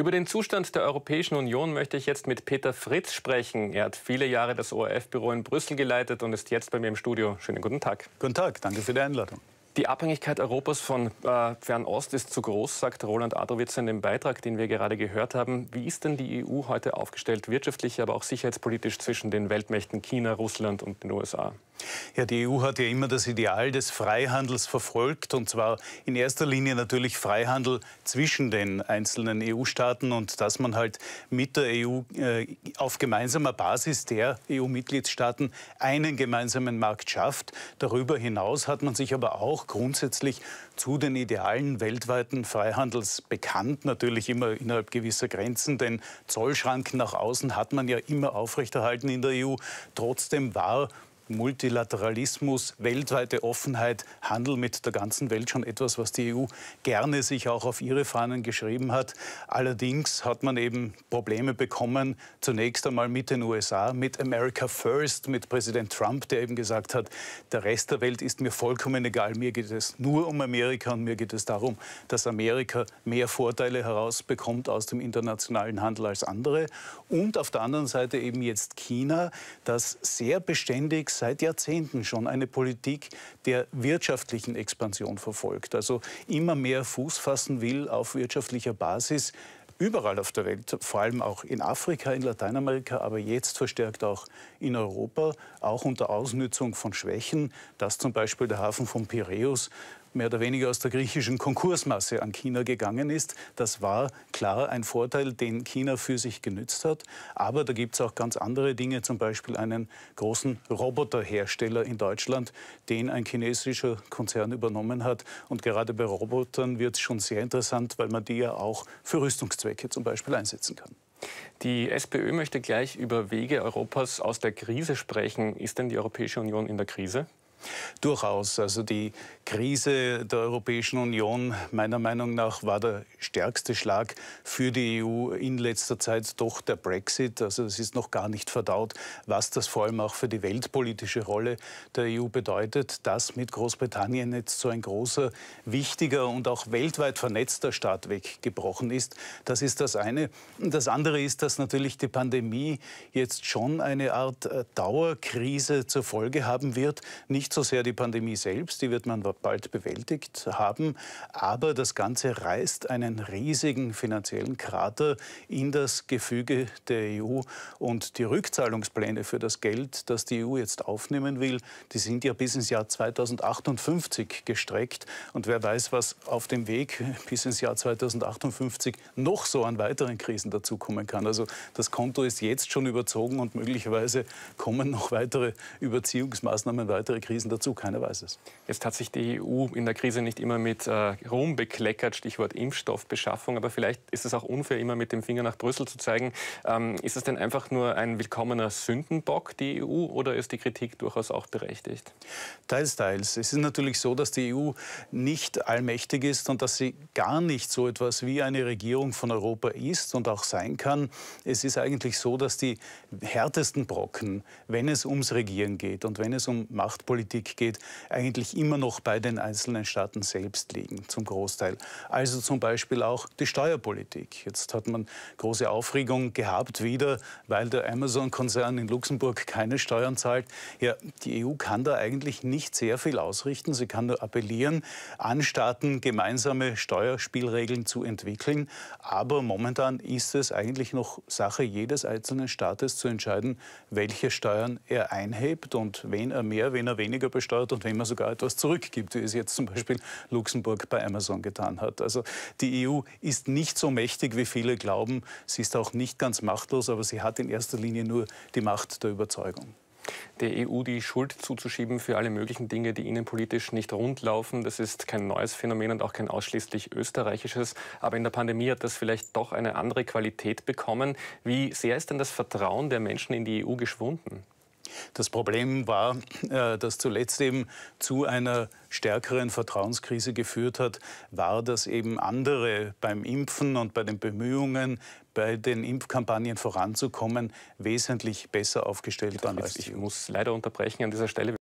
Über den Zustand der Europäischen Union möchte ich jetzt mit Peter Fritz sprechen. Er hat viele Jahre das ORF-Büro in Brüssel geleitet und ist jetzt bei mir im Studio. Schönen guten Tag. Guten Tag, danke für die Einladung. Die Abhängigkeit Europas von äh, Fernost ist zu groß, sagt Roland Adrowitz in dem Beitrag, den wir gerade gehört haben. Wie ist denn die EU heute aufgestellt, wirtschaftlich, aber auch sicherheitspolitisch zwischen den Weltmächten China, Russland und den USA? Ja, die EU hat ja immer das Ideal des Freihandels verfolgt, und zwar in erster Linie natürlich Freihandel zwischen den einzelnen EU-Staaten und dass man halt mit der EU äh, auf gemeinsamer Basis der EU-Mitgliedstaaten einen gemeinsamen Markt schafft. Darüber hinaus hat man sich aber auch auch grundsätzlich zu den Idealen weltweiten Freihandels bekannt, natürlich immer innerhalb gewisser Grenzen, denn Zollschranken nach außen hat man ja immer aufrechterhalten in der EU. Trotzdem war Multilateralismus, weltweite Offenheit, Handel mit der ganzen Welt schon etwas, was die EU gerne sich auch auf ihre Fahnen geschrieben hat. Allerdings hat man eben Probleme bekommen, zunächst einmal mit den USA, mit America First, mit Präsident Trump, der eben gesagt hat, der Rest der Welt ist mir vollkommen egal, mir geht es nur um Amerika und mir geht es darum, dass Amerika mehr Vorteile herausbekommt aus dem internationalen Handel als andere. Und auf der anderen Seite eben jetzt China, das sehr beständig seit Jahrzehnten schon eine Politik der wirtschaftlichen Expansion verfolgt, also immer mehr Fuß fassen will auf wirtschaftlicher Basis überall auf der Welt, vor allem auch in Afrika, in Lateinamerika, aber jetzt verstärkt auch in Europa, auch unter Ausnützung von Schwächen, dass zum Beispiel der Hafen von Piräus mehr oder weniger aus der griechischen Konkursmasse an China gegangen ist. Das war klar ein Vorteil, den China für sich genützt hat. Aber da gibt es auch ganz andere Dinge, zum Beispiel einen großen Roboterhersteller in Deutschland, den ein chinesischer Konzern übernommen hat. Und gerade bei Robotern wird es schon sehr interessant, weil man die ja auch für Rüstungszwecke zum Beispiel einsetzen kann. Die SPÖ möchte gleich über Wege Europas aus der Krise sprechen. Ist denn die Europäische Union in der Krise? Durchaus. Also die Krise der Europäischen Union, meiner Meinung nach, war der stärkste Schlag für die EU in letzter Zeit doch der Brexit. Also es ist noch gar nicht verdaut, was das vor allem auch für die weltpolitische Rolle der EU bedeutet, dass mit Großbritannien jetzt so ein großer, wichtiger und auch weltweit vernetzter Staat weggebrochen ist. Das ist das eine. Das andere ist, dass natürlich die Pandemie jetzt schon eine Art äh, Dauerkrise zur Folge haben wird. Nicht nicht so sehr die Pandemie selbst, die wird man bald bewältigt haben, aber das Ganze reißt einen riesigen finanziellen Krater in das Gefüge der EU und die Rückzahlungspläne für das Geld, das die EU jetzt aufnehmen will, die sind ja bis ins Jahr 2058 gestreckt und wer weiß, was auf dem Weg bis ins Jahr 2058 noch so an weiteren Krisen dazukommen kann. Also das Konto ist jetzt schon überzogen und möglicherweise kommen noch weitere Überziehungsmaßnahmen, weitere Krisen angewiesen dazu, keiner weiß es. Jetzt hat sich die EU in der Krise nicht immer mit äh, Ruhm bekleckert, Stichwort Impfstoffbeschaffung, aber vielleicht ist es auch unfair, immer mit dem Finger nach Brüssel zu zeigen. Ähm, ist es denn einfach nur ein willkommener Sündenbock, die EU, oder ist die Kritik durchaus auch berechtigt? Teils, teils. Es ist natürlich so, dass die EU nicht allmächtig ist und dass sie gar nicht so etwas wie eine Regierung von Europa ist und auch sein kann. Es ist eigentlich so, dass die härtesten Brocken, wenn es ums Regieren geht und wenn es um Machtpolitik Politik geht, eigentlich immer noch bei den einzelnen Staaten selbst liegen, zum Großteil. Also zum Beispiel auch die Steuerpolitik. Jetzt hat man große Aufregung gehabt wieder, weil der Amazon-Konzern in Luxemburg keine Steuern zahlt. Ja, die EU kann da eigentlich nicht sehr viel ausrichten. Sie kann nur appellieren, an Staaten gemeinsame Steuerspielregeln zu entwickeln. Aber momentan ist es eigentlich noch Sache jedes einzelnen Staates zu entscheiden, welche Steuern er einhebt und wen er mehr, wen er weniger weniger besteuert und wenn man sogar etwas zurückgibt, wie es jetzt zum Beispiel Luxemburg bei Amazon getan hat. Also die EU ist nicht so mächtig, wie viele glauben. Sie ist auch nicht ganz machtlos, aber sie hat in erster Linie nur die Macht der Überzeugung der EU die Schuld zuzuschieben für alle möglichen Dinge, die innenpolitisch nicht rund laufen. Das ist kein neues Phänomen und auch kein ausschließlich österreichisches. Aber in der Pandemie hat das vielleicht doch eine andere Qualität bekommen. Wie sehr ist denn das Vertrauen der Menschen in die EU geschwunden? Das Problem war, äh, dass zuletzt eben zu einer stärkeren Vertrauenskrise geführt hat, war, dass eben andere beim Impfen und bei den Bemühungen, bei den Impfkampagnen voranzukommen, wesentlich besser aufgestellt waren. Ich muss leider unterbrechen an dieser Stelle.